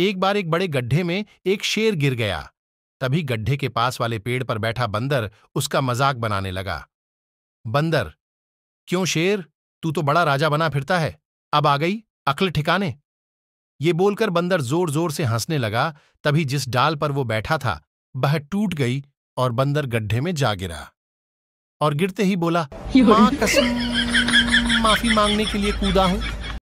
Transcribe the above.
एक बार एक बड़े गड्ढे में एक शेर गिर गया तभी गड्ढे के पास वाले पेड़ पर बैठा बंदर उसका मजाक बनाने लगा बंदर क्यों शेर तू तो बड़ा राजा बना फिरता है अब आ गई अकल ठिकाने ये बोलकर बंदर जोर जोर से हंसने लगा तभी जिस डाल पर वो बैठा था वह टूट गई और बंदर गड्ढे में जा गिरा और गिरते ही बोला कसम माफी मांगने के लिए कूदा हूं